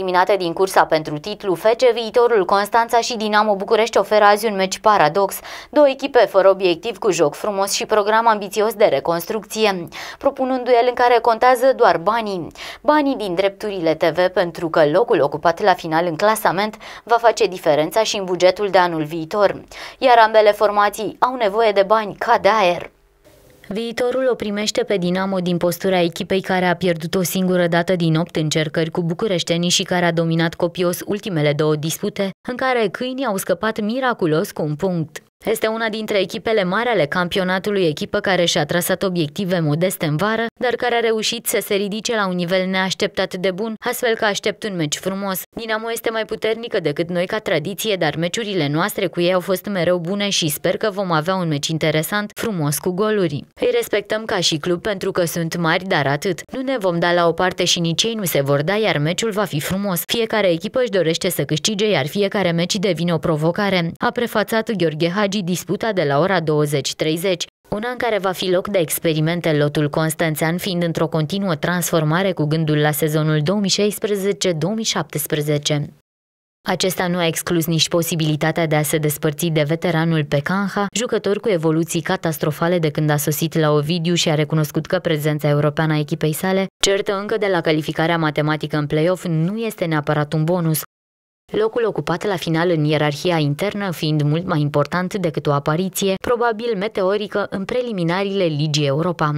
eliminate din cursa pentru titlu, FC Viitorul Constanța și Dinamo București oferă azi un meci paradox. Două echipe fără obiectiv cu joc frumos și program ambițios de reconstrucție, propun un duel în care contează doar banii. Banii din drepturile TV pentru că locul ocupat la final în clasament va face diferența și în bugetul de anul viitor. Iar ambele formații au nevoie de bani ca de aer. Viitorul o primește pe Dinamo din postura echipei care a pierdut o singură dată din opt încercări cu bucureștenii și care a dominat copios ultimele două dispute, în care câinii au scăpat miraculos cu un punct. Este una dintre echipele mari ale campionatului, echipă care și-a trasat obiective modeste în vară, dar care a reușit să se ridice la un nivel neașteptat de bun, astfel că aștept un meci frumos. Dinamo este mai puternică decât noi ca tradiție, dar meciurile noastre cu ei au fost mereu bune și sper că vom avea un meci interesant, frumos cu goluri. Îi respectăm ca și club pentru că sunt mari, dar atât. Nu ne vom da la o parte și nici ei nu se vor da, iar meciul va fi frumos. Fiecare echipă își dorește să câștige, iar fiecare meci devine o provocare. A prefațat Gheorghe Hagi Hagi disputa de la ora 20.30, una în care va fi loc de experimente lotul Constanțean fiind într-o continuă transformare cu gândul la sezonul 2016-2017. Acesta nu a exclus nici posibilitatea de a se despărți de veteranul Pecanha, jucător cu evoluții catastrofale de când a sosit la Ovidiu și a recunoscut că prezența europeană a echipei sale, certă încă de la calificarea matematică în play-off, nu este neapărat un bonus, Locul ocupat la final în ierarhia internă fiind mult mai important decât o apariție, probabil meteorică, în preliminariile Ligii Europa.